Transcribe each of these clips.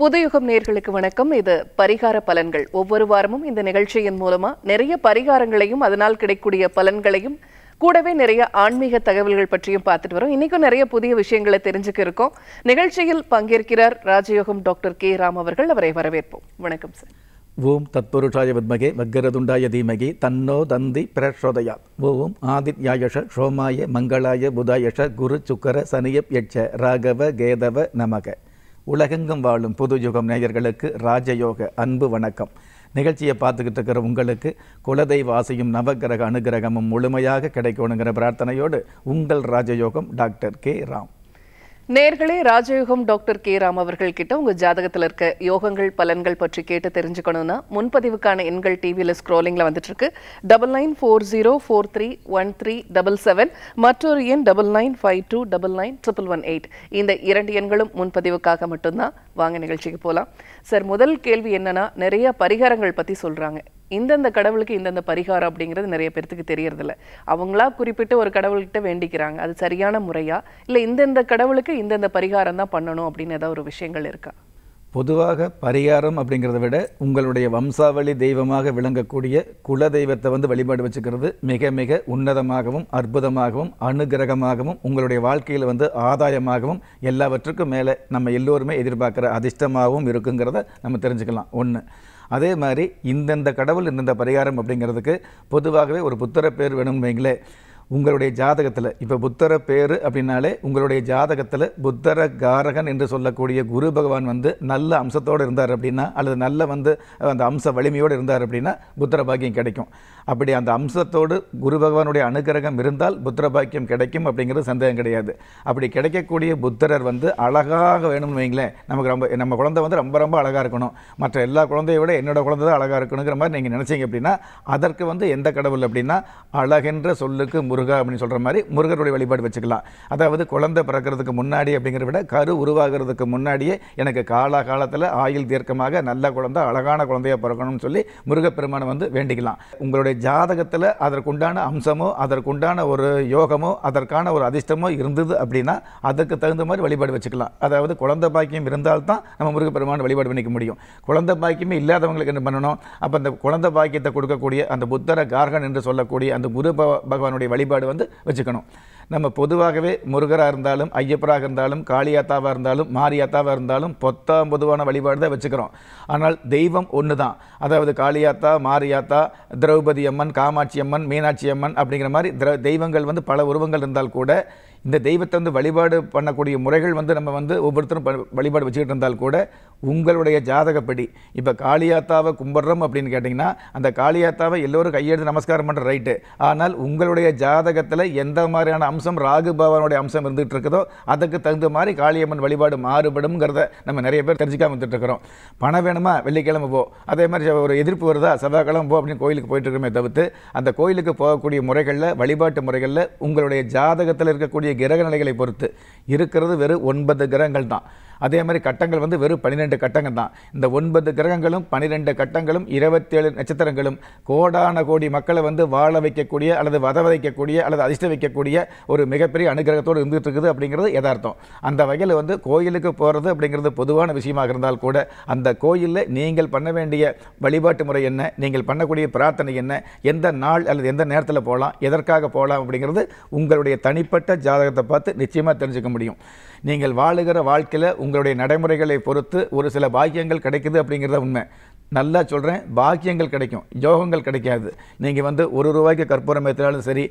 புதுயுகம் நேர்களுக்கு வணக்கம் இது பரிகார பலன்கள் ஒவ்வொரு வாரமும் இந்த நிகழ்ச்சியின் மூலமா நிறைய பரிகாரங்களையும் அதனால் கிடைக்கூடிய பலன்களையும் கூடவே நிறைய ஆன்மீக தகவல்கள் பற்றியும் பார்த்துட்டு வரோம் இன்னைக்கும் நிறைய புதிய விஷயங்களை தெரிஞ்சுக்க இருக்கோம் நிகழ்ச்சியில் பங்கேற்கிறார் ராஜயோகம் டாக்டர் கே ராம் அவர்கள் அவரை வரவேற்போம் வணக்கம் சார் ஓம் தத்புருஷாய வத்மகே வக்கரதுண்டாய தீமகி தன்னோ தந்தி பிரஷோதயா ஓம் ஆதித்யாயஷ சோமாய மங்களாய புதாயஷ குரு சுக்கர சனியப் யட்ச ராகவ கேதவ நமக உலகெங்கும் வாழும் புது யுகம் நேயர்களுக்கு ராஜயோக அன்பு வணக்கம் நிகழ்ச்சியை பார்த்துக்கிட்டு இருக்கிற உங்களுக்கு குலதெய்வ ஆசையும் நவகிரக அனுகிரகமும் முழுமையாக கிடைக்கணுங்கிற பிரார்த்தனையோடு உங்கள் ராஜயோகம் டாக்டர் கே ராம் நேர்களே ராஜயோகம் டாக்டர் கே ராம் அவர்கள் கிட்ட உங்க ஜாதகத்தில் இருக்க யோகங்கள் பலன்கள் பற்றி கேட்டு தெரிஞ்சுக்கணும்னா முன்பதிவுக்கான எண்கள் டிவியில ஸ்க்ரோலிங்ல வந்துட்டு இருக்கு double nine four zero four three one three double seven மற்றொரு எண் double nine five two double nine triple one eight இந்த இரண்டு எண்களும் முன்பதிவுக்காக மட்டும்தான் வாங்க நிகழ்ச்சிக்கு போகலாம் சார் முதல் கேள்வி என்னன்னா நிறைய பரிகாரங்கள் பத்தி சொல்றாங்க இந்தந்த கடவுளுக்கு இந்தந்த பரிகாரம் அப்படிங்கிறது நிறைய பேர்த்துக்கு தெரியறதில்ல அவங்களா குறிப்பிட்டு ஒரு கடவுள்கிட்ட வேண்டிக்கிறாங்க அது சரியான முறையா இல்லை இந்தந்த கடவுளுக்கு இந்தந்த பரிகாரம் தான் பண்ணணும் அப்படின்னு ஏதாவது ஒரு விஷயங்கள் இருக்கா பொதுவாக பரிகாரம் அப்படிங்கிறத விட உங்களுடைய வம்சாவளி தெய்வமாக விளங்கக்கூடிய குல தெய்வத்தை வந்து வழிபாடு வச்சுக்கிறது மிக மிக உன்னதமாகவும் அற்புதமாகவும் அனுகிரகமாகவும் உங்களுடைய வாழ்க்கையில் வந்து ஆதாயமாகவும் எல்லாவற்றுக்கும் மேலே நம்ம எல்லோருமே எதிர்பார்க்குற அதிர்ஷ்டமாகவும் இருக்குங்கிறத நம்ம தெரிஞ்சுக்கலாம் ஒன்று அதே மாதிரி இந்தந்த கடவுள் இந்தந்த பரிகாரம் அப்படிங்கிறதுக்கு பொதுவாகவே ஒரு புத்திர பேர் வேணும்னு வைங்களேன் உங்களுடைய ஜாதகத்தில் இப்போ புத்தர பேர் அப்படின்னாலே உங்களுடைய ஜாதகத்தில் புத்தர காரகன் என்று சொல்லக்கூடிய குரு பகவான் வந்து நல்ல அம்சத்தோடு இருந்தார் அப்படின்னா அல்லது நல்ல வந்து அந்த அம்ச வலிமையோடு இருந்தார் அப்படின்னா புத்தர பாக்கியம் கிடைக்கும் அப்படி அந்த அம்சத்தோடு குரு பகவானுடைய அனுகிரகம் இருந்தால் புத்திர பாக்கியம் கிடைக்கும் அப்படிங்கிறது சந்தேகம் கிடையாது அப்படி கிடைக்கக்கூடிய புத்திரர் வந்து அழகாக வேணும்னு வைங்களேன் நமக்கு ரொம்ப நம்ம குழந்தை வந்து ரொம்ப ரொம்ப அழகாக இருக்கணும் மற்ற எல்லா குழந்தைய விட என்னோடய குழந்தை தான் அழகாக இருக்கணுங்கிற மாதிரி நீங்கள் நினச்சிங்க அப்படின்னா அதற்கு வந்து எந்த கடவுள் அப்படின்னா அழகென்ற சொல்லுக்கு முருகா அப்படின்னு சொல்கிற மாதிரி முருகருடைய வழிபாடு வச்சுக்கலாம் அதாவது குழந்தை பிறக்கிறதுக்கு முன்னாடி அப்படிங்கிறத விட கரு உருவாகிறதுக்கு முன்னாடியே எனக்கு கால காலத்தில் ஆயுள் தீர்க்கமாக நல்ல குழந்தை அழகான குழந்தையாக பிறக்கணும்னு சொல்லி முருகப்பெருமானை வந்து வேண்டிக்கலாம் உங்களுடைய ஜாதகத்தில் அதற்குண்டான அம்சமோ அதற்குண்டான ஒரு யோகமோ அதற்கான ஒரு அதிர்ஷ்டமோ இருந்தது அப்படின்னா அதற்கு தகுந்த மாதிரி வழிபாடு வச்சுக்கலாம் அதாவது குழந்த பாக்கியம் இருந்தால்தான் நம்ம முருகப்பெருமான வழிபாடு பண்ணிக்க முடியும் குழந்த பாக்கியமே இல்லாதவங்களுக்கு என்ன பண்ணணும் அப்போ அந்த குழந்த பாக்கியத்தை கொடுக்கக்கூடிய அந்த புத்தர கார்கன் என்று சொல்லக்கூடிய அந்த குரு பகவானுடைய வழிபாடு வந்து வச்சுக்கணும் நம்ம பொதுவாகவே முருகராக இருந்தாலும் ஐயப்பராக இருந்தாலும் காளியாத்தாவாக இருந்தாலும் மாரியாத்தாவாக இருந்தாலும் பொத்தாம் பொதுவான வழிபாடு தான் வச்சுக்கிறோம் ஆனால் தெய்வம் ஒன்று தான் அதாவது காளியாத்தா மாரியாத்தா திரௌபதி அம்மன் காமாட்சி அம்மன் மீனாட்சி அம்மன் அப்படிங்கிற மாதிரி தெய்வங்கள் வந்து பல உருவங்கள் இருந்தால் கூட இந்த தெய்வத்தை வந்து வழிபாடு பண்ணக்கூடிய முறைகள் வந்து நம்ம வந்து ஒவ்வொருத்தரும் வழிபாடு வச்சுக்கிட்டு இருந்தால் கூட உங்களுடைய ஜாதகப்படி இப்போ காளியாத்தாவை கும்பிட்றோம் அப்படின்னு கேட்டிங்கன்னா அந்த காளியாத்தாவை எல்லோரும் கையெழுத்து நமஸ்காரம் பண்ணுற ரைட்டு ஆனால் உங்களுடைய ஜாதகத்தில் எந்த மாதிரியான அம்சம் ராகு பகவானுடைய அம்சம் இருந்துகிட்டு இருக்குதோ அதுக்கு தகுந்த மாதிரி காளியம்மன் வழிபாடு மாறுபடும்ங்கிறத நம்ம நிறைய பேர் தெரிஞ்சுக்காம வந்துட்டு இருக்கிறோம் பணம் வேணுமா வெள்ளிக்கிழமை போ அதே மாதிரி ஒரு எதிர்ப்பு வருதா செவ்வாய்க்கிழமை போ அப்படின்னு கோயிலுக்கு போயிட்டு இருக்கிறோமே தவிர்த்து அந்த கோயிலுக்கு போகக்கூடிய முறைகளில் வழிபாட்டு முறைகளில் உங்களுடைய ஜாதகத்தில் இருக்கக்கூடிய கிரக நிலைகளை பொறுத்து இருக்கிறது வெறும் ஒன்பது கிரகங்கள் தான் அதே மாதிரி கட்டங்கள் வந்து வெறும் பன்னிரெண்டு கட்டங்கள் தான் இந்த ஒன்பது கிரகங்களும் பன்னிரெண்டு கட்டங்களும் இருபத்தேழு நட்சத்திரங்களும் கோடான கோடி மக்களை வந்து வாழ வைக்கக்கூடிய அல்லது வத வைக்கக்கூடிய அல்லது அதிர்ஷ்ட வைக்கக்கூடிய ஒரு மிகப்பெரிய அனுகிரகத்தோடு இருந்துகிட்டு இருக்குது அப்படிங்கிறது யதார்த்தம் அந்த வகையில் வந்து கோயிலுக்கு போகிறது அப்படிங்கிறது பொதுவான விஷயமாக இருந்தால் கூட அந்த கோயிலில் நீங்கள் பண்ண வேண்டிய வழிபாட்டு முறை என்ன நீங்கள் பண்ணக்கூடிய பிரார்த்தனை என்ன எந்த நாள் அல்லது எந்த நேரத்தில் போகலாம் எதற்காக போகலாம் அப்படிங்கிறது உங்களுடைய தனிப்பட்ட ஜாதகத்தை பார்த்து நிச்சயமாக தெரிஞ்சுக்க முடியும் நீங்கள் வாழுகிற வாழ்க்கையில் உங்களுடைய நடைமுறைகளை பொறுத்து ஒரு சில பாக்கியங்கள் கிடைக்குது அப்படிங்கிறத உண்மை நல்லா சொல்கிறேன் பாக்கியங்கள் கிடைக்கும் யோகங்கள் கிடைக்காது நீங்கள் வந்து ஒரு ரூபாய்க்கு கற்பூரம் ஏற்றினாலும் சரி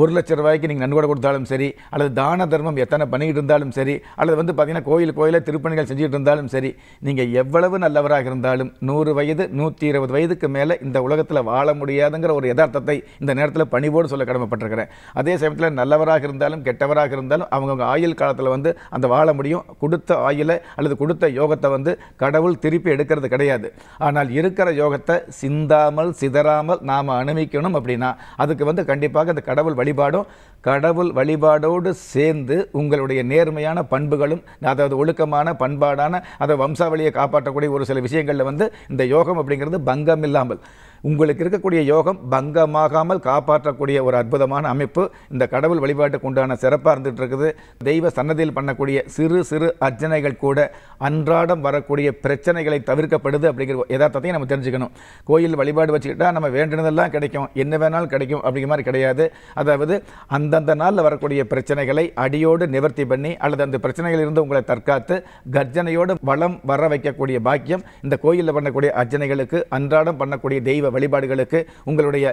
ஒரு லட்ச ரூபாய்க்கு நீங்கள் நன்கொடை கொடுத்தாலும் சரி அல்லது தான தர்மம் எத்தனை பண்ணிக்கிட்டு இருந்தாலும் சரி அல்லது வந்து பார்த்திங்கன்னா கோயில் கோயிலில் திருப்பணிகள் செஞ்சுட்டு இருந்தாலும் சரி நீங்கள் எவ்வளவு நல்லவராக இருந்தாலும் நூறு வயது நூற்றி இருபது வயதுக்கு மேலே இந்த உலகத்தில் வாழ முடியாதுங்கிற ஒரு யதார்த்தத்தை இந்த நேரத்தில் பணிவோடு சொல்ல கடமைப்பட்டிருக்கிறேன் அதே சமயத்தில் நல்லவராக இருந்தாலும் கெட்டவராக இருந்தாலும் அவங்கவுங்க ஆயுள் காலத்தில் வந்து அந்த வாழ முடியும் கொடுத்த ஆயுளை அல்லது கொடுத்த யோகத்தை வந்து கடவுள் திருப்பி எடுக்கிறது கிடையாது ஆனால் இருக்கிற யோகத்தை சிந்தாமல் சிதறாமல் நாம் அனுபவிக்கணும் அப்படின்னா அதுக்கு வந்து கண்டிப்பாக அந்த கடவுள் வழிபாடும் கடவுள் வழிபாடோடு சேர்ந்து உங்களுடைய நேர்மையான பண்புகளும் அதாவது ஒழுக்கமான பண்பாடான அதை வம்சாவளியை காப்பாற்றக்கூடிய ஒரு சில விஷயங்களில் வந்து இந்த யோகம் அப்படிங்கிறது பங்கம் இல்லாமல் உங்களுக்கு இருக்கக்கூடிய யோகம் பங்கமாகாமல் காப்பாற்றக்கூடிய ஒரு அற்புதமான அமைப்பு இந்த கடவுள் வழிபாட்டுக்கு உண்டான சிறப்பாக இருந்துகிட்டு இருக்குது தெய்வ சன்னதியில் பண்ணக்கூடிய சிறு சிறு அர்ச்சனைகள் கூட அன்றாடம் வரக்கூடிய பிரச்சனைகளை தவிர்க்கப்படுது அப்படிங்கிற யதார்த்தத்தையும் நம்ம தெரிஞ்சுக்கணும் கோயில் வழிபாடு வச்சுக்கிட்டால் நம்ம வேண்டினதெல்லாம் கிடைக்கும் என்ன வேணாலும் கிடைக்கும் அப்படிங்கிற மாதிரி கிடையாது அதாவது அந்தந்த நாளில் வரக்கூடிய பிரச்சனைகளை அடியோடு நிவர்த்தி பண்ணி அல்லது அந்த பிரச்சனைகள் இருந்து உங்களை தற்காத்து கர்ஜனையோடு வளம் வர வைக்கக்கூடிய பாக்கியம் இந்த கோயிலில் பண்ணக்கூடிய அர்ச்சனைகளுக்கு அன்றாடம் பண்ணக்கூடிய தெய்வ வழிபாடுகளுக்கு உங்களுடைய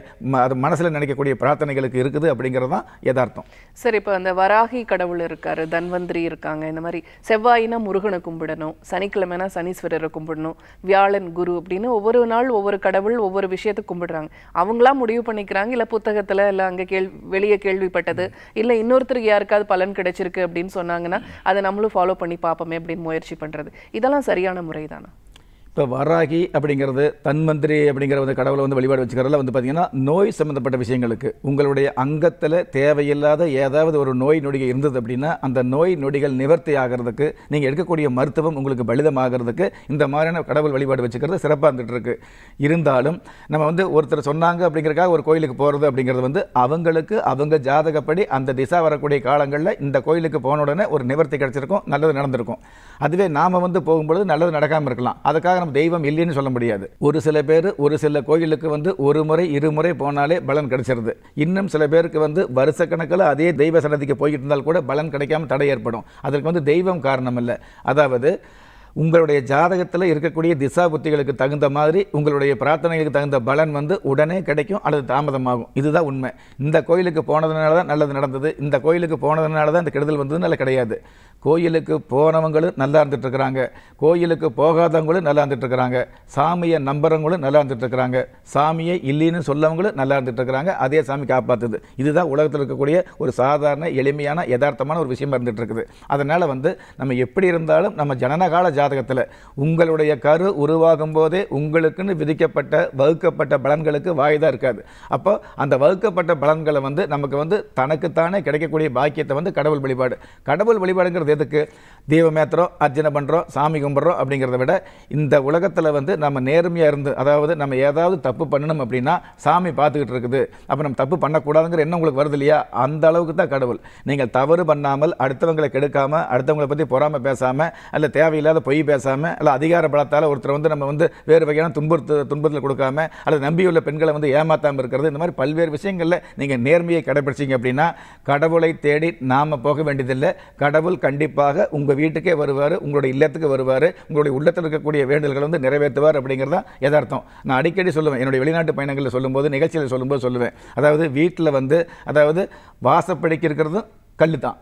அது மனசில் நினைக்கக்கூடிய பிரார்த்தனைகளுக்கு இருக்குது அப்படிங்கிறது தான் யதார்த்தம் சார் இப்போ அந்த வராகி கடவுள் இருக்கார் தன்வந்திரி இருக்காங்க இந்த மாதிரி செவ்வாயினா முருகனை கும்பிடணும் சனிக்கிழமைனா சனீஸ்வரரை கும்பிடணும் வியாழன் குரு அப்படின்னு ஒவ்வொரு நாள் ஒவ்வொரு கடவுள் ஒவ்வொரு விஷயத்தை கும்பிடுறாங்க அவங்களா முடிவு பண்ணிக்கிறாங்க இல்லை புத்தகத்தில் இல்லை அங்கே கேள் வெளியே கேள்விப்பட்டது இல்லை இன்னொருத்தருக்கு யாருக்காவது பலன் கிடைச்சிருக்கு அப்படின்னு சொன்னாங்கன்னா அதை நம்மளும் ஃபாலோ பண்ணி பார்ப்போமே அப்படின்னு முயற்சி பண்ணுறது இதெல்லாம் சரியான முறை தானே இப்போ வராகி அப்படிங்கிறது தன்மந்திரி அப்படிங்கிற வந்து கடவுளை வந்து வழிபாடு வச்சுக்கிறதுல வந்து பார்த்திங்கன்னா நோய் சம்மந்தப்பட்ட விஷயங்களுக்கு உங்களுடைய அங்கத்தில் தேவையில்லாத ஏதாவது ஒரு நோய் நொடிகை இருந்தது அப்படின்னா அந்த நோய் நொடிகள் நிவர்த்தி ஆகிறதுக்கு நீங்கள் எடுக்கக்கூடிய மருத்துவம் உங்களுக்கு பலிதமாகிறதுக்கு இந்த மாதிரியான கடவுள் வழிபாடு வச்சுக்கிறது சிறப்பாக இருந்துகிட்ருக்கு இருந்தாலும் நம்ம வந்து ஒருத்தர் சொன்னாங்க அப்படிங்கிறக்காக ஒரு கோயிலுக்கு போகிறது அப்படிங்கிறது வந்து அவங்களுக்கு அவங்க ஜாதகப்படி அந்த திசா வரக்கூடிய காலங்களில் இந்த கோயிலுக்கு போன உடனே ஒரு நிவர்த்தி கிடச்சிருக்கும் நல்லது நடந்திருக்கும் அதுவே நாம் வந்து போகும்பொழுது நல்லது நடக்காமல் இருக்கலாம் அதுக்காக நம்ம தெய்வம் இல்லைன்னு சொல்ல முடியாது ஒரு சில பேர் ஒரு சில கோயிலுக்கு வந்து ஒரு முறை இருமுறை போனாலே பலன் கிடைச்சிருது இன்னும் சில பேருக்கு வந்து வருஷக்கணக்கில் அதே தெய்வ சன்னதிக்கு போய்கிட்டு இருந்தால் கூட பலன் கிடைக்காம தடை ஏற்படும் அதற்கு வந்து தெய்வம் காரணம் இல்லை அதாவது உங்களுடைய ஜாதகத்தில் இருக்கக்கூடிய திசா புத்திகளுக்கு தகுந்த மாதிரி உங்களுடைய பிரார்த்தனைகளுக்கு தகுந்த பலன் வந்து உடனே கிடைக்கும் அல்லது தாமதமாகும் இதுதான் உண்மை இந்த கோயிலுக்கு போனதுனால தான் நல்லது நடந்தது இந்த கோயிலுக்கு போனதுனால தான் இந்த கெடுதல் வந்தது நல்ல கிடையாது கோயிலுக்கு போனவங்களும் நல்லா இருந்துட்டுருக்குறாங்க கோயிலுக்கு போகாதவங்களும் நல்லா இருந்துட்டுருக்குறாங்க சாமியை நம்புறவங்களும் நல்லா இருந்துட்டுருக்குறாங்க சாமியை இல்லைன்னு சொல்லவங்களும் நல்லா இருந்துட்டுருக்குறாங்க அதே சாமி காப்பாற்றுது இதுதான் உலகத்தில் இருக்கக்கூடிய ஒரு சாதாரண எளிமையான யதார்த்தமான ஒரு விஷயமா இருந்துகிட்ருக்குது அதனால் வந்து நம்ம எப்படி இருந்தாலும் நம்ம ஜனனகால ஜாதகத்தில் உங்களுடைய கரு உருவாகும் போதே உங்களுக்குன்னு விதிக்கப்பட்ட வகுக்கப்பட்ட பலன்களுக்கு வாய்தாக இருக்காது அப்போ அந்த வகுக்கப்பட்ட பலன்களை வந்து நமக்கு வந்து தனக்குத்தானே கிடைக்கக்கூடிய பாக்கியத்தை வந்து கடவுள் வழிபாடு கடவுள் வழிபாடுங்கிறது எதுக்கு தெய்வமேத்துறோம் அர்ச்சனை பண்ணுறோம் சாமி கும்பிட்றோம் அப்படிங்கிறத விட இந்த உலகத்தில் வந்து நம்ம நேர்மையாக இருந்து அதாவது நம்ம ஏதாவது தப்பு பண்ணணும் அப்படின்னா சாமி பார்த்துக்கிட்டு இருக்குது அப்போ நம்ம தப்பு பண்ணக்கூடாதுங்கிற எண்ணம் உங்களுக்கு வருது இல்லையா அந்த அளவுக்கு தான் கடவுள் நீங்கள் தவறு பண்ணாமல் அடுத்தவங்களை கெடுக்காமல் அடுத்தவங்களை பற்றி பொறாமல் பேசாமல் அல்ல தேவையில்லாத பொய் பேசாமல் அல்ல அதிகார பலத்தால் ஒருத்தர் வந்து நம்ம வந்து வேறு வகையான துன்புறுத்து துன்பத்தில் கொடுக்காம அல்லது நம்பியுள்ள பெண்களை வந்து ஏமாற்றாமல் இருக்கிறது இந்த மாதிரி பல்வேறு விஷயங்களில் நீங்கள் நேர்மையை கடைபிடிச்சிங்க அப்படின்னா கடவுளை தேடி நாம் போக வேண்டியதில்லை கடவுள் கண்டிப்பாக உங்கள் வீட்டுக்கே வருவார் உங்களுடைய இல்லத்துக்கு வருவார் உங்களுடைய உள்ளத்தில் இருக்கக்கூடிய வேண்டுதல்களை வந்து நிறைவேற்றுவார் தான் யதார்த்தம் நான் அடிக்கடி சொல்லுவேன் என்னுடைய வெளிநாட்டு பயணங்களில் சொல்லும்போது நிகழ்ச்சியில் சொல்லும்போது சொல்லுவேன் அதாவது வீட்டில் வந்து அதாவது வாசப்படிக்கு இருக்கிறதும் கல் தான்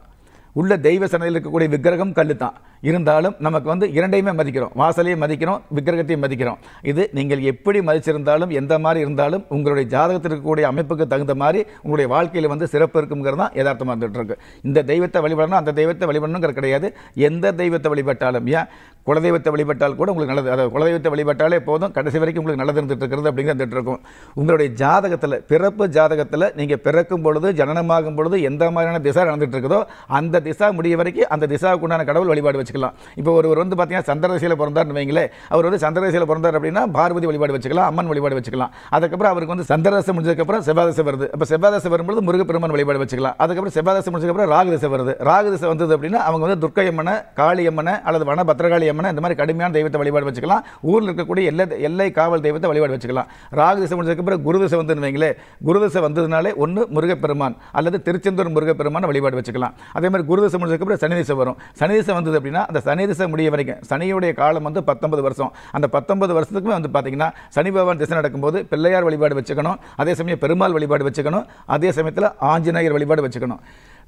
உள்ள தெய்வ சனையில் இருக்கக்கூடிய விக்கிரகம் கல் தான் இருந்தாலும் நமக்கு வந்து இரண்டையுமே மதிக்கிறோம் வாசலையும் மதிக்கிறோம் விக்கிரகத்தையும் மதிக்கிறோம் இது நீங்கள் எப்படி மதிச்சிருந்தாலும் எந்த மாதிரி இருந்தாலும் உங்களுடைய ஜாதகத்தில் இருக்கக்கூடிய அமைப்புக்கு தகுந்த மாதிரி உங்களுடைய வாழ்க்கையில் வந்து சிறப்பு இருக்குங்கிறது தான் யதார்த்தமாக இருந்துகிட்ருக்கு இந்த தெய்வத்தை வழிபடணும் அந்த தெய்வத்தை வழிபடணுங்கிற கிடையாது எந்த தெய்வத்தை வழிபட்டாலும் ஏன் குலதெய்வத்தை வழிபட்டால் கூட உங்களுக்கு நல்லது அதாவது குலதெய்வத்தை வழிபட்டாலே போதும் கடைசி வரைக்கும் உங்களுக்கு நல்லது இருந்துட்டு இருக்கிறது அப்படிங்கிற இருக்கும் உங்களுடைய ஜாதகத்தில் பிறப்பு ஜாதகத்தில் நீங்கள் பிறக்கும் பொழுது ஜனனமாகும் பொழுது எந்த மாதிரியான திசா நடந்துகிட்ருக்குதோ இருக்குதோ அந்த திசா முடிய வரைக்கும் அந்த திசாவுக்குண்டான கடவுள் வழிபாடு வச்சு வச்சுக்கலாம் இப்போ ஒருவர் வந்து பார்த்தீங்கன்னா சந்திரதசையில் பிறந்தார்னு வைங்களேன் அவர் வந்து சந்திரதசையில் பிறந்தார் அப்படின்னா பார்வதி வழிபாடு வச்சுக்கலாம் அம்மன் வழிபாடு வச்சுக்கலாம் அதுக்கப்புறம் அவருக்கு வந்து சந்திரதசை முடிஞ்சதுக்கப்புறம் செவ்வாதசை வருது இப்போ செவ்வாதசை வரும்பொழுது முருகப்பெருமான் வழிபாடு வச்சுக்கலாம் அதுக்கப்புறம் செவ்வாதசை முடிஞ்சதுக்கப்புறம் ராகுதசை வருது ராகுதசை வந்தது அப்படின்னா அவங்க வந்து துர்க்கையம்மனை காளியம்மனை காளி அல்லது வன பத்திரகாளி அம்மனை இந்த மாதிரி கடுமையான தெய்வத்தை வழிபாடு வச்சுக்கலாம் ஊரில் இருக்கக்கூடிய எல்லை எல்லை காவல் தெய்வத்தை வழிபாடு வச்சுக்கலாம் ராகுதசை முடிஞ்சதுக்கப்புறம் குருதசை வந்துன்னு வைங்களே குருதசை வந்ததுனாலே ஒன்று முருகப்பெருமான் அல்லது திருச்செந்தூர் முருகப்பெருமான வழிபாடு வச்சுக்கலாம் அதே மாதிரி குருதசை முடிஞ்சதுக்கப்புறம் சனிதசை வரும் சனிதசை வந்தது அப்படின்னா பார்த்தீங்கன்னா அந்த சனி திசை முடிய வரைக்கும் சனியுடைய காலம் வந்து பத்தொன்பது வருஷம் அந்த பத்தொன்பது வருஷத்துக்குமே வந்து பார்த்தீங்கன்னா சனி பகவான் திசை நடக்கும்போது பிள்ளையார் வழிபாடு வச்சுக்கணும் அதே சமயம் பெருமாள் வழிபாடு வச்சுக்கணும் அதே சமயத்தில் ஆஞ்சநேயர் வழிபாடு வச்சுக்கணும்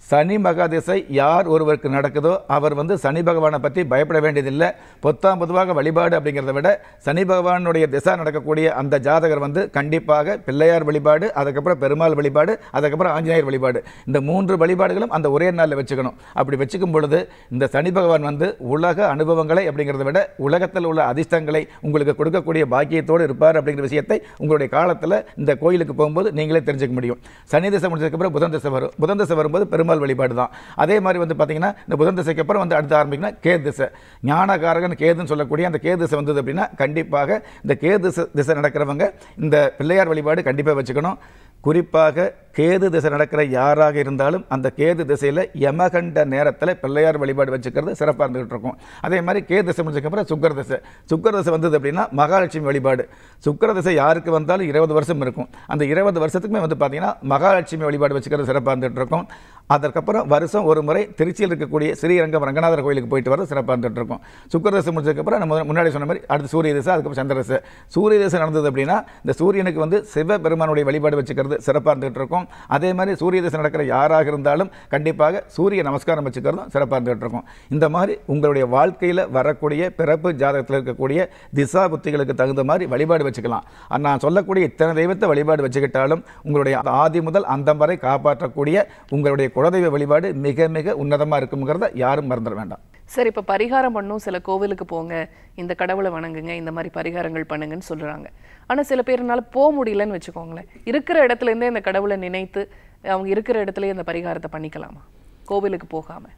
சனி மகாதிசை யார் ஒருவருக்கு நடக்குதோ அவர் வந்து சனி பகவானை பற்றி பயப்பட வேண்டியதில்லை பொத்தாம் பொதுவாக வழிபாடு அப்படிங்கிறத விட சனி பகவானுடைய திசா நடக்கக்கூடிய அந்த ஜாதகர் வந்து கண்டிப்பாக பிள்ளையார் வழிபாடு அதுக்கப்புறம் பெருமாள் வழிபாடு அதுக்கப்புறம் ஆஞ்சநேயர் வழிபாடு இந்த மூன்று வழிபாடுகளும் அந்த ஒரே நாளில் வச்சுக்கணும் அப்படி வச்சுக்கும் பொழுது இந்த சனி பகவான் வந்து உலக அனுபவங்களை அப்படிங்கிறத விட உலகத்தில் உள்ள அதிர்ஷ்டங்களை உங்களுக்கு கொடுக்கக்கூடிய பாக்கியத்தோடு இருப்பார் அப்படிங்கிற விஷயத்தை உங்களுடைய காலத்தில் இந்த கோயிலுக்கு போகும்போது நீங்களே தெரிஞ்சுக்க முடியும் சனி திசை முடிஞ்சதுக்கப்புறம் புதன் திசை வரும் புதன் திசை வரும்போது பெருமாள் பெருமாள் வழிபாடு தான் அதே மாதிரி வந்து பார்த்தீங்கன்னா இந்த புதன் திசைக்கு அப்புறம் வந்து அடுத்து ஆரம்பிக்கணும்னா கே திசை ஞானகாரகன் கேதுன்னு சொல்லக்கூடிய அந்த கே திசை வந்தது அப்படின்னா கண்டிப்பாக இந்த கே திசை திசை நடக்கிறவங்க இந்த பிள்ளையார் வழிபாடு கண்டிப்பாக வச்சுக்கணும் குறிப்பாக கேது திசை நடக்கிற யாராக இருந்தாலும் அந்த கேது திசையில் யமகண்ட நேரத்தில் பிள்ளையார் வழிபாடு வச்சுக்கிறது சிறப்பாக இருந்துகிட்டு இருக்கும் அதே மாதிரி கே திசை முடிஞ்சக்கப்புறம் சுக்கர திசை சுக்கர திசை வந்தது அப்படின்னா மகாலட்சுமி வழிபாடு சுக்கர திசை யாருக்கு வந்தாலும் இருபது வருஷம் இருக்கும் அந்த இருபது வருஷத்துக்குமே வந்து பார்த்திங்கன்னா மகாலட்சுமி வழிபாடு வச்சுக்கிறது சிறப்பாக இருந்துகிட்டு இருக்கும் அதற்கப்புறம் வருஷம் ஒரு முறை திருச்சியில் இருக்கக்கூடிய ஸ்ரீரங்கம் ரங்கநாதர் கோயிலுக்கு போயிட்டு வரது சிறப்பாக இருந்துகிட்டு இருக்கும் சுக்கரதசை முடிச்சதுக்கப்புறம் நம்ம முன்னாடி சொன்ன மாதிரி அடுத்து சூரிய தசை அதுக்கப்புறம் சந்திர தசை சூரிய தசை நடந்தது அப்படின்னா இந்த சூரியனுக்கு வந்து சிவபெருமானுடைய வழிபாடு வச்சுக்கிறது சிறப்பாக இருந்துகிட்டு இருக்கும் அதே மாதிரி சூரிய தசை நடக்கிற யாராக இருந்தாலும் கண்டிப்பாக சூரிய நமஸ்காரம் வச்சுக்கிறதும் சிறப்பாக இருந்துகிட்டு இருக்கும் இந்த மாதிரி உங்களுடைய வாழ்க்கையில் வரக்கூடிய பிறப்பு ஜாதகத்தில் இருக்கக்கூடிய திசா புத்திகளுக்கு தகுந்த மாதிரி வழிபாடு வச்சுக்கலாம் நான் சொல்லக்கூடிய இத்தனை தெய்வத்தை வழிபாடு வச்சுக்கிட்டாலும் உங்களுடைய ஆதி முதல் அந்தம் வரை காப்பாற்றக்கூடிய உங்களுடைய குலதெய்வ வழிபாடு மிக மிக உன்னதமாக இருக்குங்கிறத யாரும் மறந்துட வேண்டாம் சார் இப்போ பரிகாரம் பண்ணும் சில கோவிலுக்கு போங்க இந்த கடவுளை வணங்குங்க இந்த மாதிரி பரிகாரங்கள் பண்ணுங்கன்னு சொல்கிறாங்க ஆனால் சில பேர்னால போக முடியலன்னு வச்சுக்கோங்களேன் இருக்கிற இடத்துலேருந்தே இந்த கடவுளை நினைத்து அவங்க இருக்கிற இடத்துலேயே இந்த பரிகாரத்தை பண்ணிக்கலாமா கோவிலுக்கு போகாமல்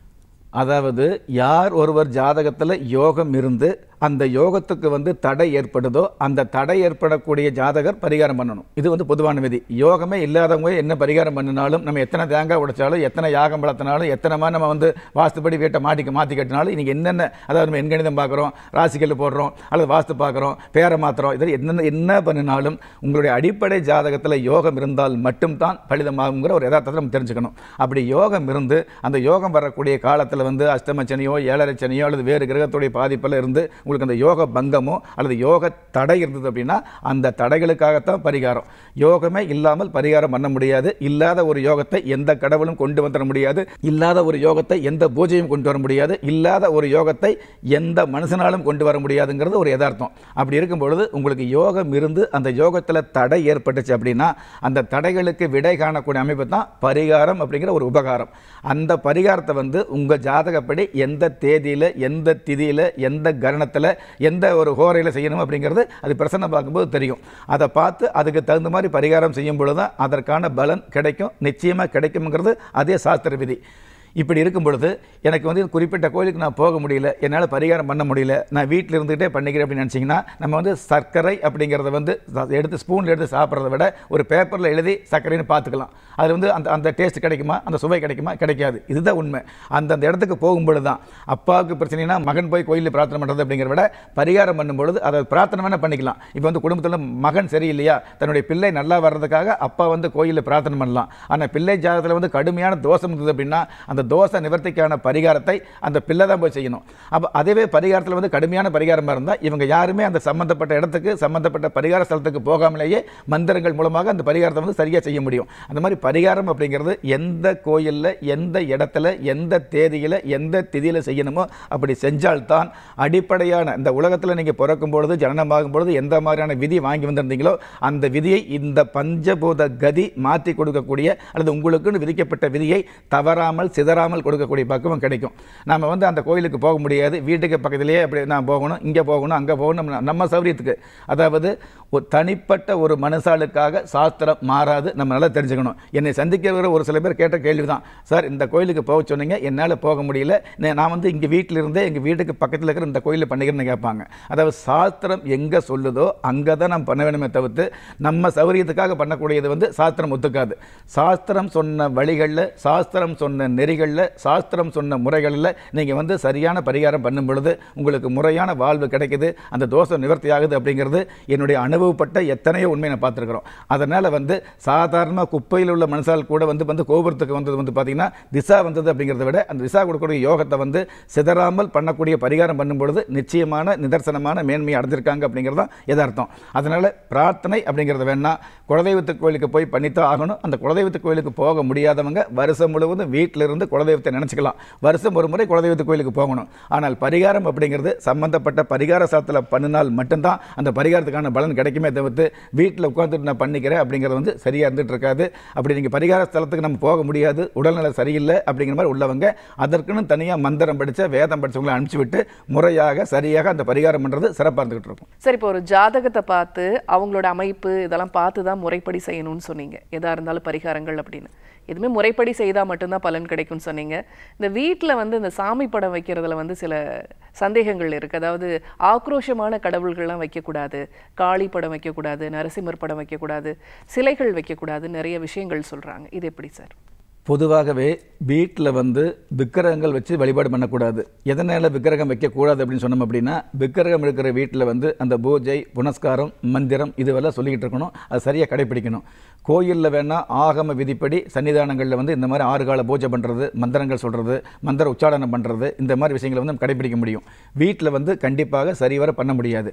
அதாவது யார் ஒருவர் ஜாதகத்தில் யோகம் இருந்து அந்த யோகத்துக்கு வந்து தடை ஏற்படுதோ அந்த தடை ஏற்படக்கூடிய ஜாதகர் பரிகாரம் பண்ணணும் இது வந்து பொதுவான விதி யோகமே இல்லாதவங்க என்ன பரிகாரம் பண்ணினாலும் நம்ம எத்தனை தேங்காய் உடைச்சாலும் எத்தனை யாகம் வளர்த்தினாலும் எத்தனைமா நம்ம வந்து வாஸ்துப்படி வீட்டை மாட்டி மாற்றி கட்டினாலும் இன்றைக்கி என்னென்ன அதாவது நம்ம எண்கணிதம் பார்க்குறோம் ராசிக்கல் போடுறோம் அல்லது வாஸ்து பார்க்குறோம் பேரை மாத்திரம் இதில் என்னென்ன என்ன பண்ணினாலும் உங்களுடைய அடிப்படை ஜாதகத்தில் யோகம் இருந்தால் மட்டும்தான் பலிதமாகுங்கிற ஒரு யதார்த்தத்தை நம்ம தெரிஞ்சுக்கணும் அப்படி யோகம் இருந்து அந்த யோகம் வரக்கூடிய காலத்தில் வந்து அஷ்டமச்சனையோ ஏழரை சனியோ அல்லது வேறு கிரகத்துடைய பாதிப்பில் இருந்து உங்களுக்கு அந்த யோக பங்கமோ அல்லது யோக தடை இருந்தது அப்படின்னா அந்த தடைகளுக்காகத்தான் பரிகாரம் யோகமே இல்லாமல் பரிகாரம் பண்ண முடியாது இல்லாத ஒரு யோகத்தை எந்த கடவுளும் கொண்டு வந்துட முடியாது இல்லாத ஒரு யோகத்தை எந்த பூஜையும் கொண்டு வர முடியாது இல்லாத ஒரு யோகத்தை எந்த மனுஷனாலும் கொண்டு வர முடியாதுங்கிறது ஒரு யதார்த்தம் அப்படி இருக்கும் பொழுது உங்களுக்கு யோகம் இருந்து அந்த யோகத்தில் தடை ஏற்பட்டுச்சு அப்படின்னா அந்த தடைகளுக்கு விடை காணக்கூடிய அமைப்பு தான் பரிகாரம் அப்படிங்கிற ஒரு உபகாரம் அந்த பரிகாரத்தை வந்து உங்கள் ஜாதகப்படி எந்த தேதியில் எந்த திதியில் எந்த கரணத்தில் நேரத்தில் எந்த ஒரு ஹோரையில் செய்யணும் அப்படிங்கிறது அது பிரசனை பார்க்கும்போது தெரியும் அதை பார்த்து அதுக்கு தகுந்த மாதிரி பரிகாரம் செய்யும் பொழுது தான் அதற்கான பலன் கிடைக்கும் நிச்சயமாக கிடைக்கும்ங்கிறது அதே சாஸ்திர விதி இப்படி இருக்கும் பொழுது எனக்கு வந்து குறிப்பிட்ட கோயிலுக்கு நான் போக முடியல என்னால் பரிகாரம் பண்ண முடியல நான் வீட்டில் இருந்துகிட்டே பண்ணிக்கிறேன் அப்படின்னு நினச்சிங்கன்னா நம்ம வந்து சர்க்கரை அப்படிங்கிறத வந்து எடுத்து ஸ்பூனில் எடுத்து சாப்பிட்றத விட ஒரு பேப்பரில் எழுதி சர்க்கரைன்னு பார்த்துக்கலாம் அதில் வந்து அந்த அந்த டேஸ்ட் கிடைக்குமா அந்த சுவை கிடைக்குமா கிடைக்காது இதுதான் உண்மை அந்தந்த இடத்துக்கு போகும்பொழுது தான் அப்பாவுக்கு பிரச்சனைனா மகன் போய் கோயிலில் பிரார்த்தனை பண்ணுறது அப்படிங்கிற விட பரிகாரம் பண்ணும்பொழுது அதை பிரார்த்தனை வேணால் பண்ணிக்கலாம் இப்போ வந்து குடும்பத்தில் மகன் சரியில்லையா தன்னுடைய பிள்ளை நல்லா வர்றதுக்காக அப்பா வந்து கோயிலில் பிரார்த்தனை பண்ணலாம் ஆனால் பிள்ளை ஜாதகத்தில் வந்து கடுமையான தோஷம் இருந்தது அப்படின்னா அந்த தோசை தோஷ நிவர்த்திக்கான பரிகாரத்தை அந்த பிள்ளை தான் போய் செய்யணும் அப்போ அதுவே பரிகாரத்தில் வந்து கடுமையான பரிகாரமாக இருந்தால் இவங்க யாருமே அந்த சம்மந்தப்பட்ட இடத்துக்கு சம்மந்தப்பட்ட பரிகார ஸ்தலத்துக்கு போகாமலேயே மந்திரங்கள் மூலமாக அந்த பரிகாரத்தை வந்து சரியாக செய்ய முடியும் அந்த மாதிரி பரிகாரம் அப்படிங்கிறது எந்த கோயிலில் எந்த இடத்துல எந்த தேதியில் எந்த திதியில் செய்யணுமோ அப்படி செஞ்சால்தான் அடிப்படையான இந்த உலகத்தில் நீங்கள் பிறக்கும் பொழுது ஜனனமாகும் பொழுது எந்த மாதிரியான விதி வாங்கி வந்திருந்தீங்களோ அந்த விதியை இந்த பஞ்சபூத கதி மாற்றி கொடுக்கக்கூடிய அல்லது உங்களுக்குன்னு விதிக்கப்பட்ட விதியை தவறாமல் சிதற சிதறாமல் கொடுக்கக்கூடிய பக்குவம் கிடைக்கும் நம்ம வந்து அந்த கோயிலுக்கு போக முடியாது வீட்டுக்கு பக்கத்திலேயே அப்படி நான் போகணும் இங்கே போகணும் அங்கே போகணும் நம்ம சௌரியத்துக்கு அதாவது ஒரு தனிப்பட்ட ஒரு மனுஷாளுக்காக சாஸ்திரம் மாறாது நம்ம நல்லா தெரிஞ்சுக்கணும் என்னை சந்திக்கிற ஒரு சில பேர் கேட்ட கேள்வி தான் சார் இந்த கோயிலுக்கு போக சொன்னீங்க என்னால் போக முடியல நான் வந்து இங்கே வீட்டில் இருந்தே எங்கள் வீட்டுக்கு பக்கத்தில் இருக்கிற இந்த கோயிலில் பண்ணிக்கிறேன்னு கேட்பாங்க அதாவது சாஸ்திரம் எங்கே சொல்லுதோ அங்கே தான் நம்ம பண்ண வேணுமே தவிர்த்து நம்ம சௌரியத்துக்காக பண்ணக்கூடியது வந்து சாஸ்திரம் ஒத்துக்காது சாஸ்திரம் சொன்ன வழிகளில் சாஸ்திரம் சொன்ன நெறிகளில் சாஸ்திரம் சொன்ன முறைகளில் நீங்கள் வந்து சரியான பரிகாரம் பண்ணும் பொழுது உங்களுக்கு முறையான வாழ்வு கிடைக்குது அந்த தோஷம் நிவர்த்தி ஆகுது அப்படிங்கிறது என்னுடைய அனுபவம் அனுபவப்பட்ட எத்தனையோ உண்மையை நான் பார்த்துருக்குறோம் அதனால் வந்து சாதாரணமாக குப்பையில் உள்ள மனுஷால் கூட வந்து வந்து கோபுரத்துக்கு வந்தது வந்து பார்த்திங்கன்னா திசா வந்தது அப்படிங்கிறத விட அந்த திசா கொடுக்கக்கூடிய யோகத்தை வந்து சிதறாமல் பண்ணக்கூடிய பரிகாரம் பண்ணும்பொழுது நிச்சயமான நிதர்சனமான மேன்மையை அடைஞ்சிருக்காங்க அப்படிங்கிறது தான் எதார்த்தம் அதனால் பிரார்த்தனை அப்படிங்கிறது வேணால் குலதெய்வத்து கோயிலுக்கு போய் பண்ணித்தான் ஆகணும் அந்த குலதெய்வத்து கோயிலுக்கு போக முடியாதவங்க வருஷம் முழுவதும் வீட்டிலிருந்து குலதெய்வத்தை நினச்சிக்கலாம் வருஷம் ஒரு முறை குலதெய்வத்து கோயிலுக்கு போகணும் ஆனால் பரிகாரம் அப்படிங்கிறது சம்மந்தப்பட்ட பரிகார சாத்தில் பண்ணினால் மட்டும்தான் அந்த பரிகாரத்துக்கான பலன் கிடைக்கும் கிடைக்குமே வந்து வீட்டில் உட்காந்துட்டு நான் பண்ணிக்கிறேன் அப்படிங்கிறது வந்து சரியாக இருந்துகிட்டு இருக்காது அப்படி நீங்கள் பரிகார ஸ்தலத்துக்கு நம்ம போக முடியாது உடல்நிலை சரியில்லை அப்படிங்கிற மாதிரி உள்ளவங்க அதற்குன்னு தனியாக மந்திரம் படித்த வேதம் படித்தவங்களை அனுப்பிச்சு விட்டு முறையாக சரியாக அந்த பரிகாரம் பண்ணுறது சிறப்பாக இருந்துகிட்டு இருக்கும் சரி இப்போ ஒரு ஜாதகத்தை பார்த்து அவங்களோட அமைப்பு இதெல்லாம் பார்த்து தான் முறைப்படி செய்யணும்னு சொன்னீங்க எதாக இருந்தாலும் பரிகாரங்கள் அப்படின்னு எதுவுமே முறைப்படி செய்தால் மட்டும்தான் பலன் கிடைக்கும்னு சொன்னீங்க இந்த வீட்டில் வந்து இந்த சாமி படம் வைக்கிறதுல வந்து சில சந்தேகங்கள் இருக்குது அதாவது ஆக்ரோஷமான கடவுள்கள்லாம் வைக்கக்கூடாது காளி படம் வைக்கக்கூடாது நரசிம்மர் படம் வைக்கக்கூடாது சிலைகள் வைக்கக்கூடாது நிறைய விஷயங்கள் சொல்கிறாங்க இது எப்படி சார் பொதுவாகவே வீட்டில் வந்து விக்கிரகங்கள் வச்சு வழிபாடு பண்ணக்கூடாது எதனால் விக்கிரகம் வைக்கக்கூடாது அப்படின்னு சொன்னோம் அப்படின்னா விக்கிரகம் இருக்கிற வீட்டில் வந்து அந்த பூஜை புனஸ்காரம் மந்திரம் இதுவெல்லாம் சொல்லிக்கிட்டு இருக்கணும் அது சரியாக கடைப்பிடிக்கணும் கோயிலில் வேணால் ஆகம விதிப்படி சன்னிதானங்களில் வந்து இந்த மாதிரி ஆறு கால பூஜை பண்ணுறது மந்திரங்கள் சொல்கிறது மந்திர உச்சாடனம் பண்ணுறது இந்த மாதிரி விஷயங்களை வந்து கடைபிடிக்க முடியும் வீட்டில் வந்து கண்டிப்பாக சரிவர பண்ண முடியாது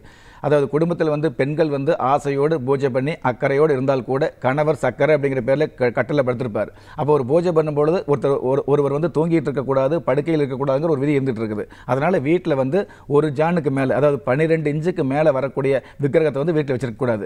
அதாவது குடும்பத்தில் வந்து பெண்கள் வந்து ஆசையோடு பூஜை பண்ணி அக்கறையோடு இருந்தால் கூட கணவர் சக்கரை அப்படிங்கிற பேரில் கட்டளை படுத்திருப்பார் அப்போ ஒரு பூஜை பண்ணும்பொழுது ஒருத்தர் ஒரு ஒருவர் வந்து தூங்கிட்டு இருக்கக்கூடாது படுக்கையில் இருக்கக்கூடாதுங்கிற ஒரு விதி இருந்துகிட்டு இருக்குது அதனால் வீட்டில் வந்து ஒரு ஜானுக்கு மேலே அதாவது பன்னிரெண்டு இன்ச்சுக்கு மேலே வரக்கூடிய விக்கிரகத்தை வந்து வீட்டில் வச்சிருக்கக்கூடாது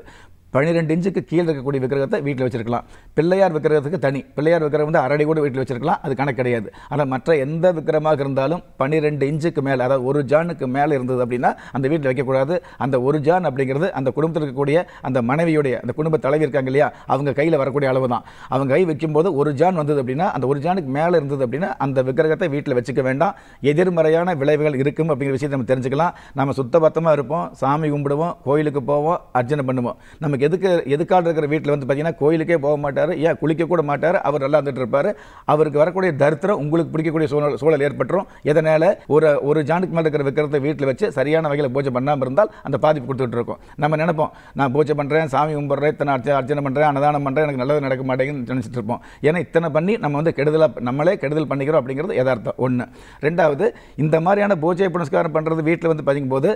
பன்னிரெண்டு இன்ச்சுக்கு கீழே இருக்கக்கூடிய விக்கிரகத்தை வீட்டில் வச்சிருக்கலாம் பிள்ளையார் விக்கிரகத்துக்கு தனி பிள்ளையார் விக்கிரகம் வந்து அரடி கூட வீட்டில் வச்சிருக்கலாம் அது கணக்கு கிடையாது ஆனால் மற்ற எந்த விக்கிரமாக இருந்தாலும் பன்னிரெண்டு இன்ச்சுக்கு மேலே அதாவது ஒரு ஜானுக்கு மேலே இருந்தது அப்படின்னா அந்த வீட்டில் வைக்கக்கூடாது அந்த ஒரு ஜான் அப்படிங்கிறது அந்த குடும்பத்தில் இருக்கக்கூடிய அந்த மனைவியுடைய அந்த குடும்ப தலைவி இருக்காங்க இல்லையா அவங்க கையில் வரக்கூடிய அளவு தான் அவங்க கை வைக்கும்போது ஒரு ஜான் வந்தது அப்படின்னா அந்த ஒரு ஜானுக்கு மேலே இருந்தது அப்படின்னா அந்த விக்கிரகத்தை வீட்டில் வச்சுக்க வேண்டாம் எதிர்மறையான விளைவுகள் இருக்கும் அப்படிங்கிற விஷயத்தை நம்ம தெரிஞ்சுக்கலாம் நம்ம சுத்தபத்தமாக இருப்போம் சாமி கும்பிடுவோம் கோயிலுக்கு போவோம் அர்ச்சனை பண்ணுவோம் நமக்கு எதுக்கு எதுக்காக இருக்கிற வீட்டில் வந்து பார்த்தீங்கன்னா கோயிலுக்கே போக மாட்டார் ஏன் குளிக்க கூட மாட்டார் அவர் நல்லா வந்துட்டு இருப்பார் அவருக்கு வரக்கூடிய தரித்திரம் உங்களுக்கு பிடிக்கக்கூடிய சூழல் சூழல் ஏற்பட்டுரும் இதனால் ஒரு ஒரு ஜானுக்கு மேலே இருக்கிற விக்கிரத்தை வீட்டில் வச்சு சரியான வகையில் பூஜை பண்ணாமல் இருந்தால் அந்த பாதிப்பு கொடுத்துட்டு இருக்கோம் நம்ம நினைப்போம் நான் பூஜை பண்ணுறேன் சாமி கும்பிட்றேன் இத்தனை அர்ச்சனை அர்ச்சனை பண்ணுறேன் அன்னதானம் பண்ணுறேன் எனக்கு நல்லது நடக்க மாட்டேங்குதுன்னு நினச்சிட்டு இருப்போம் ஏன்னா இத்தனை பண்ணி நம்ம வந்து கெடுதலாக நம்மளே கெடுதல் பண்ணிக்கிறோம் அப்படிங்கிறது எதார்த்தம் ஒன்று ரெண்டாவது இந்த மாதிரியான பூஜை புனஸ்காரம் பண்ணுறது வீட்டில் வந்து பார்த்திங்கும்போது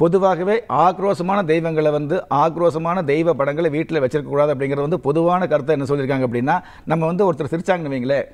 பொதுவாகவே ஆக்ரோஷமான தெய்வங்களை வந்து ஆக்ரோஷமான தெய்வ படங்களை வீட்டில் வச்சிருக்கக்கூடாது அப்படிங்கிறது வந்து பொதுவான கருத்தை என்ன சொல்லியிருக்காங்க அப்படின்னா நம்ம வந்து ஒருத்தர் சிரிச்சாங்கன்னு வைங்களேன்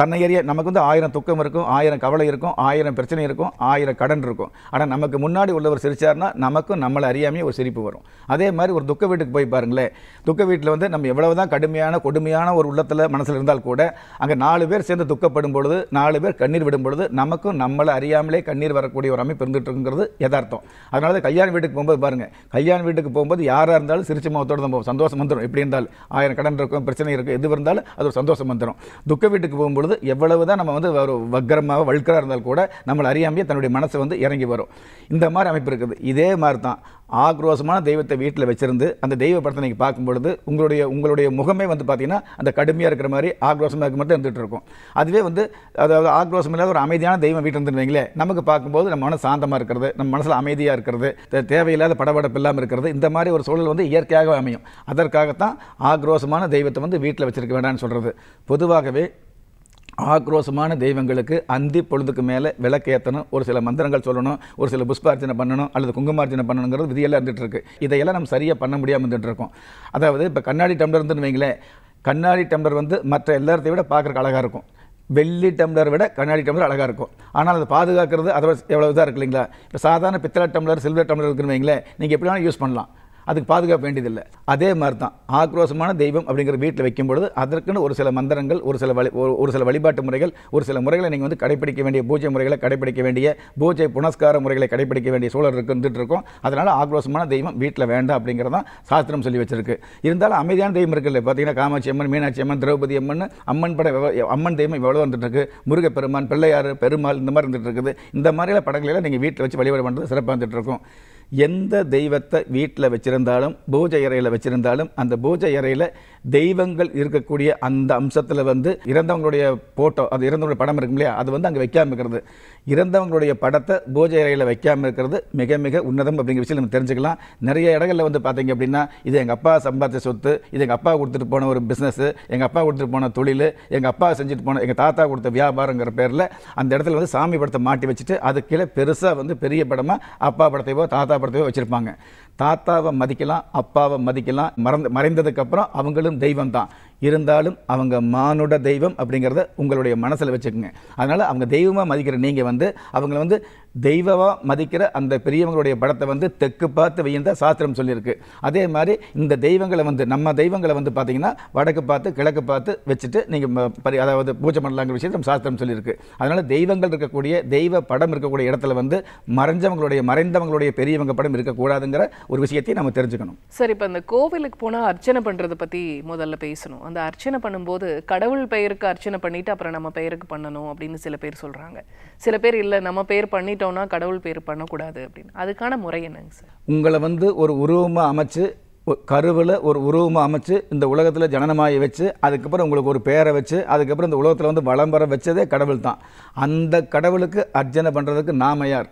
தன்னை எரிய நமக்கு வந்து ஆயிரம் துக்கம் இருக்கும் ஆயிரம் கவலை இருக்கும் ஆயிரம் பிரச்சனை இருக்கும் ஆயிரம் கடன் இருக்கும் ஆனால் நமக்கு முன்னாடி உள்ளவர் சிரிச்சார்னா நமக்கும் நம்மளை அறியாமையே ஒரு சிரிப்பு வரும் அதே மாதிரி ஒரு துக்க வீட்டுக்கு போய் பாருங்களேன் துக்க வீட்டில் வந்து நம்ம எவ்வளவு தான் கடுமையான கொடுமையான ஒரு உள்ளத்தில் மனசில் இருந்தால் கூட அங்கே நாலு பேர் சேர்ந்து துக்கப்படும் பொழுது நாலு பேர் கண்ணீர் விடும் பொழுது நமக்கும் நம்மளை அறியாமலே கண்ணீர் வரக்கூடிய ஒரு அமைப்பு இருந்துட்டு இருக்குங்கிறது யதார்த்தம் அதனால கல்யாண வீட்டுக்கு போகும்போது பாருங்கள் கல்யாண வீட்டுக்கு போகும்போது யாராக இருந்தாலும் சிரிச்சு மகிழ்ச்சி நம்ம சந்தோஷம் வந்துடும் எப்படி இருந்தால் ஆயிரம் கடன் இருக்கும் பிரச்சனை இருக்கும் எது இருந்தாலும் அது ஒரு சந்தோஷம் வந்துடும் துக்க வீட்டுக்கு போகும்பொழுது எவ்வளவு தான் நம்ம வந்து ஒரு வக்கரமாக வழுக்கராக இருந்தால் கூட நம்மளை அறியாமையே தன்னுடைய மனசை வந்து இறங்கி வரும் இந்த மாதிரி அமைப்பு இருக்குது இதே மாதிரி தான் ஆக்ரோசமான தெய்வத்தை வீட்டில் வச்சுருந்து அந்த தெய்வ படத்தை நீங்கள் பார்க்கும்பொழுது உங்களுடைய உங்களுடைய முகமே வந்து பார்த்திங்கன்னா அந்த கடுமையாக இருக்கிற மாதிரி ஆக்ரோஷமாக இருக்க மட்டும் இருந்துகிட்டு இருக்கும் அதுவே வந்து அதாவது ஆக்ரோசம் இல்லாத ஒரு அமைதியான தெய்வம் வீட்டில் இருந்துருந்தீங்களே நமக்கு பார்க்கும்போது நம்ம மனசு சாந்தமாக இருக்கிறது நம்ம மனசில் அமைதியாக இருக்கிறது தேவையில்லாத படபடப்பு இல்லாமல் இருக்கிறது இந்த மாதிரி ஒரு சூழல் வந்து இயற்கையாக அமையும் அதற்காகத்தான் ஆக்ரோசமான தெய்வத்தை வந்து வீட்டில் வச்சுருக்க வேண்டாம்னு சொல்கிறது பொதுவாகவே ஆக்ரோஷமான தெய்வங்களுக்கு அந்தி பொழுதுக்கு மேலே விளக்கேற்றணும் ஒரு சில மந்திரங்கள் சொல்லணும் ஒரு சில புஷ்பார்ச்சனை பண்ணணும் அல்லது குங்குமார்ச்சனை பண்ணணுங்கிறது விதியெல்லாம் இருந்துகிட்டு இருக்குது இதையெல்லாம் நம்ம சரியாக பண்ண முடியாமல் இருந்துகிட்டு இருக்கோம் அதாவது இப்போ கண்ணாடி டம்ளர் இருந்துன்னு வைங்களேன் கண்ணாடி டம்ளர் வந்து மற்ற எல்லாத்தையும் விட பார்க்குறக்கு அழகாக இருக்கும் வெள்ளி டம்ளர் விட கண்ணாடி டம்ளர் அழகாக இருக்கும் ஆனால் அதை பாதுகாக்கிறது அதை எவ்வளோ இதாக இருக்கு இல்லைங்களா இப்போ சாதாரண பித்தளை டம்ளர் சில்வர் டம்ளர் இருக்குன்னு வைங்களேன் நீங்கள் எப்படி வேணாலும் யூஸ் பண்ணலாம் அதுக்கு பாதுகாக்க வேண்டியதில்லை அதே மாதிரி தான் ஆக்ரோஷமான தெய்வம் அப்படிங்கிற வீட்டில் வைக்கும் பொழுது அதற்குன்னு ஒரு சில மந்திரங்கள் ஒரு சில வழி ஒரு சில வழிபாட்டு முறைகள் ஒரு சில முறைகளை நீங்கள் வந்து கடைப்பிடிக்க வேண்டிய பூஜை முறைகளை கடைப்பிடிக்க வேண்டிய பூஜை புனஸ்கார முறைகளை கடைப்பிடிக்க வேண்டிய சூழல் இருக்குன்னு இருக்கும் அதனால் ஆக்ரோஷமான தெய்வம் வீட்டில் வேண்டாம் அப்படிங்கிறதான் சாஸ்திரம் சொல்லி வச்சிருக்கு இருந்தாலும் அமைதியான தெய்வம் இருக்குல்ல பார்த்தீங்கன்னா காமாட்சி அம்மன் மீனாட்சி அம்மன் திரௌபதி அம்மன் அம்மன் பட அம்மன் தெய்வம் இவ்வளோ வந்துட்டு இருக்கு முருகப்பெருமான் பிள்ளையார் பெருமாள் இந்த மாதிரி இருந்துட்டு இருக்குது இந்த மாதிரியான படங்களெல்லாம் நீங்கள் வீட்டில் வச்சு வழிபாடு பண்ணுறது சிறப்பாக இருந்துட்டு இருக்கும் எந்த தெய்வத்தை வீட்டில் வச்சுருந்தாலும் பூஜை அறையில் வச்சுருந்தாலும் அந்த பூஜை அறையில் தெய்வங்கள் இருக்கக்கூடிய அந்த அம்சத்தில் வந்து இறந்தவங்களுடைய போட்டோ அது இறந்தவங்களுடைய படம் இருக்கும் இல்லையா அது வந்து அங்கே வைக்காமல் இருக்கிறது இறந்தவங்களுடைய படத்தை பூஜை அறையில் வைக்காமல் இருக்கிறது மிக மிக உன்னதம் அப்படிங்கிற விஷயம் நம்ம தெரிஞ்சுக்கலாம் நிறைய இடங்களில் வந்து பார்த்தீங்க அப்படின்னா இது எங்கள் அப்பா சம்பாதிச்ச சொத்து இது எங்கள் அப்பா கொடுத்துட்டு போன ஒரு பிஸ்னஸ் எங்கள் அப்பா கொடுத்துட்டு போன தொழில் எங்கள் அப்பா செஞ்சுட்டு போன எங்கள் தாத்தா கொடுத்த வியாபாரங்கிற பேரில் அந்த இடத்துல வந்து சாமி படத்தை மாட்டி வச்சுட்டு அது கீழே பெருசாக வந்து பெரிய படமாக அப்பா படத்தையோ தாத்தா படத்தையோ வச்சுருப்பாங்க தாத்தாவை மதிக்கலாம் அப்பாவை மதிக்கலாம் மறந்து மறைந்ததுக்கப்புறம் அவங்களும் தெய்வம் தான் இருந்தாலும் அவங்க மானுட தெய்வம் அப்படிங்கிறத உங்களுடைய மனசில் வச்சுக்கோங்க அதனால் அவங்க தெய்வமாக மதிக்கிற நீங்கள் வந்து அவங்கள வந்து தெய்வமாக மதிக்கிற அந்த பெரியவங்களுடைய படத்தை வந்து தெற்கு பார்த்து வையந்த சாஸ்திரம் சொல்லியிருக்கு அதே மாதிரி இந்த தெய்வங்களை வந்து நம்ம தெய்வங்களை வந்து பார்த்திங்கன்னா வடக்கு பார்த்து கிழக்கு பார்த்து வச்சுட்டு நீங்கள் பரி அதாவது பூஜை பண்ணலாங்கிற விஷயத்தை நம்ம சாஸ்திரம் சொல்லியிருக்கு அதனால் தெய்வங்கள் இருக்கக்கூடிய தெய்வ படம் இருக்கக்கூடிய இடத்துல வந்து மறைஞ்சவங்களுடைய மறைந்தவங்களுடைய பெரியவங்க படம் இருக்கக்கூடாதுங்கிற ஒரு விஷயத்தையும் நம்ம தெரிஞ்சுக்கணும் சரி இப்போ இந்த கோவிலுக்கு போனால் அர்ச்சனை பண்ணுறதை பற்றி முதல்ல பேசணும் அந்த அர்ச்சனை பண்ணும்போது கடவுள் பெயருக்கு அர்ச்சனை பண்ணிவிட்டு அப்புறம் நம்ம பெயருக்கு பண்ணணும் அப்படின்னு சில பேர் சொல்கிறாங்க சில பேர் இல்லை நம்ம பெயர் பண்ணிட்டோம்னா கடவுள் பெயர் பண்ணக்கூடாது அப்படின்னு அதுக்கான முறை என்னங்க சார் உங்களை வந்து ஒரு உருவமாக அமைச்சு கருவில் ஒரு உருவமாக அமைச்சு இந்த உலகத்தில் ஜனனமாகி வச்சு அதுக்கப்புறம் உங்களுக்கு ஒரு பேரை வச்சு அதுக்கப்புறம் இந்த உலகத்தில் வந்து வளம்பரம் வச்சதே கடவுள் தான் அந்த கடவுளுக்கு அர்ச்சனை பண்ணுறதுக்கு நாம யார்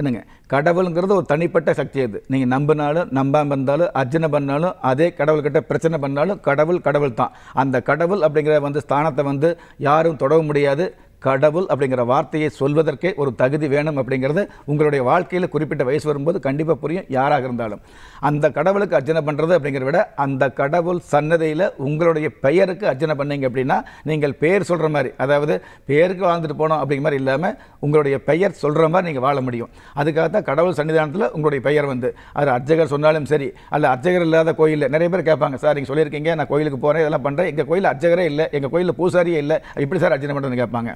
என்னங்க கடவுளுங்கிறது ஒரு தனிப்பட்ட சக்தி அது நீங்கள் நம்பினாலும் நம்பாமல் இருந்தாலும் அர்ஜனை பண்ணாலும் அதே கடவுள்கிட்ட பிரச்சனை பண்ணாலும் கடவுள் கடவுள் தான் அந்த கடவுள் அப்படிங்கிற வந்து ஸ்தானத்தை வந்து யாரும் தொடர முடியாது கடவுள் அப்படிங்கிற வார்த்தையை சொல்வதற்கே ஒரு தகுதி வேணும் அப்படிங்கிறது உங்களுடைய வாழ்க்கையில் குறிப்பிட்ட வயசு வரும்போது கண்டிப்பாக புரியும் யாராக இருந்தாலும் அந்த கடவுளுக்கு அர்ச்சனை பண்ணுறது அப்படிங்கிறத விட அந்த கடவுள் சன்னதியில் உங்களுடைய பெயருக்கு அர்ச்சனை பண்ணீங்க அப்படின்னா நீங்கள் பேர் சொல்கிற மாதிரி அதாவது பேருக்கு வாழ்ந்துட்டு போனோம் அப்படிங்கிற மாதிரி இல்லாமல் உங்களுடைய பெயர் சொல்கிற மாதிரி நீங்கள் வாழ முடியும் அதுக்காக தான் கடவுள் சன்னிதானத்தில் உங்களுடைய பெயர் வந்து அது அர்ச்சகர் சொன்னாலும் சரி அல்ல அர்ச்சகர் இல்லாத கோயிலில் நிறைய பேர் கேட்பாங்க சார் நீங்கள் சொல்லியிருக்கீங்க நான் கோயிலுக்கு போகிறேன் இதெல்லாம் பண்ணுறேன் எங்கள் கோயில் அர்ச்சகரே இல்லை எங்கள் கோயிலில் பூசாரியே இல்லை இப்படி சார் அர்ச்சனை பண்ணுறதுன்னு கேட்பாங்க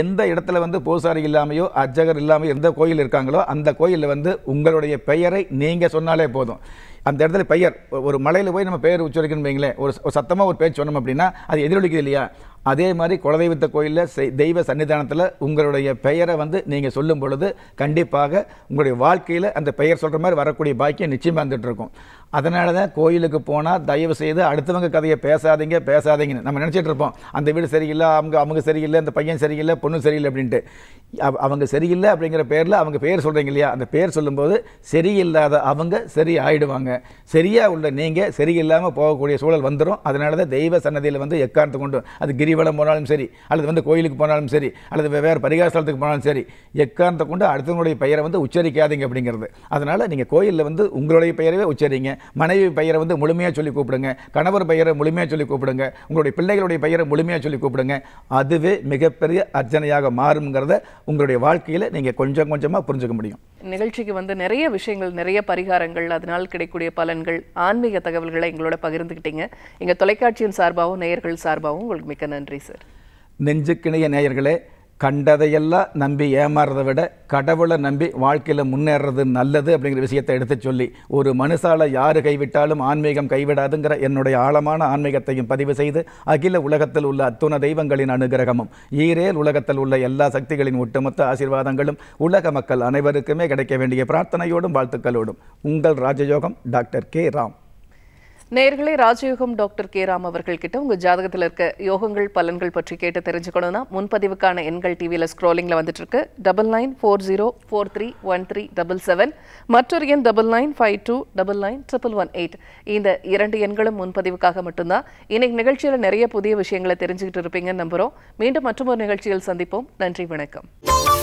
எந்த இடத்துல வந்து பூசாரி இல்லாமையோ அர்ச்சகர் இல்லாமல் எந்த கோயில் இருக்காங்களோ அந்த கோயிலில் வந்து உங்களுடைய பெயரை நீங்கள் சொன்னாலே போதும் அந்த இடத்துல பெயர் ஒரு மலையில் போய் நம்ம பெயர் உச்சரிக்கணும் வைங்களேன் ஒரு சத்தமாக ஒரு பேர் சொன்னோம் அப்படின்னா அது எதிரொலிக்குது இல்லையா அதே மாதிரி குலதெய்வத்த கோயிலில் தெய்வ சன்னிதானத்தில் உங்களுடைய பெயரை வந்து நீங்கள் சொல்லும் பொழுது கண்டிப்பாக உங்களுடைய வாழ்க்கையில் அந்த பெயர் சொல்கிற மாதிரி வரக்கூடிய பாக்கியம் நிச்சயமாக வந்துட்டு இருக்கும் அதனால தான் கோயிலுக்கு போனால் தயவு செய்து அடுத்தவங்க கதையை பேசாதீங்க பேசாதீங்கன்னு நம்ம நினச்சிட்டு இருப்போம் அந்த வீடு சரியில்லை அவங்க அவங்க சரியில்லை அந்த பையன் சரியில்லை பொண்ணு சரியில்லை அப்படின்ட்டு அவங்க சரியில்லை அப்படிங்கிற பேரில் அவங்க பேர் சொல்கிறீங்க இல்லையா அந்த பேர் சொல்லும்போது சரியில்லாத அவங்க சரி ஆகிடுவாங்க சரியாக உள்ள நீங்கள் சரியில்லாமல் போகக்கூடிய சூழல் வந்துடும் அதனால தான் தெய்வ சன்னதியில் வந்து எக்காரணத்து கொண்டு அது கிரிவலம் போனாலும் சரி அல்லது வந்து கோயிலுக்கு போனாலும் சரி அல்லது வேறு பரிகாரஸ்தலத்துக்கு போனாலும் சரி எக்காரணத்தை கொண்டு அடுத்தவங்களுடைய பெயரை வந்து உச்சரிக்காதீங்க அப்படிங்கிறது அதனால் நீங்கள் கோயிலில் வந்து உங்களுடைய பெயரவே உச்சரிங்க மனைவி பெயரை வந்து முழுமையாக சொல்லி கூப்பிடுங்க கணவர் பெயரை முழுமையாக சொல்லி கூப்பிடுங்க உங்களுடைய பிள்ளைகளுடைய பெயரை முழுமையாக சொல்லி கூப்பிடுங்க அதுவே மிகப்பெரிய அர்ஜனையாக மாறுங்கிறத உங்களுடைய வாழ்க்கையில் நீங்கள் கொஞ்சம் கொஞ்சமாக புரிஞ்சுக்க முடியும் நிகழ்ச்சிக்கு வந்து நிறைய விஷயங்கள் நிறைய பரிகாரங்கள் அதனால் கிடைக்கூடிய பலன்கள் ஆன்மீக தகவல்களை எங்களோட பகிர்ந்துக்கிட்டீங்க எங்கள் தொலைக்காட்சியின் சார்பாகவும் நேயர்கள் சார்பாகவும் உங்களுக்கு மிக்க நன்றி சார் நெஞ்சுக்கிணைய நேயர்களே கண்டதையெல்லாம் நம்பி ஏமாறுறதை விட கடவுளை நம்பி வாழ்க்கையில் முன்னேறது நல்லது அப்படிங்கிற விஷயத்தை எடுத்து சொல்லி ஒரு மனுஷால யார் கைவிட்டாலும் ஆன்மீகம் கைவிடாதுங்கிற என்னுடைய ஆழமான ஆன்மீகத்தையும் பதிவு செய்து அகில உலகத்தில் உள்ள அத்துண தெய்வங்களின் அனுகிரகமும் ஈரேல் உலகத்தில் உள்ள எல்லா சக்திகளின் ஒட்டுமொத்த ஆசீர்வாதங்களும் உலக மக்கள் அனைவருக்குமே கிடைக்க வேண்டிய பிரார்த்தனையோடும் வாழ்த்துக்களோடும் உங்கள் ராஜயோகம் டாக்டர் கே ராம் நேர்களே ராஜயோகம் டாக்டர் கே ராம் அவர்கள் கிட்ட உங்க ஜாதகத்தில் இருக்க யோகங்கள் பலன்கள் பற்றி கேட்டு தெரிஞ்சுக்கணும்னா முன்பதிவுக்கான எண்கள் டிவியில் ஸ்க்ரோலிங்கில் வந்துட்டு இருக்கு double nine four zero four three one three double seven மற்றொரு எண் double nine five two double nine triple one eight இந்த இரண்டு எண்களும் முன்பதிவுக்காக மட்டும்தான் இன்னைக்கு நிகழ்ச்சியில் நிறைய புதிய விஷயங்களை தெரிஞ்சுக்கிட்டு இருப்பீங்கன்னு நம்புகிறோம் மீண்டும் மற்றொரு நிகழ்ச்சியில் சந்திப்போம் நன்றி வணக்கம்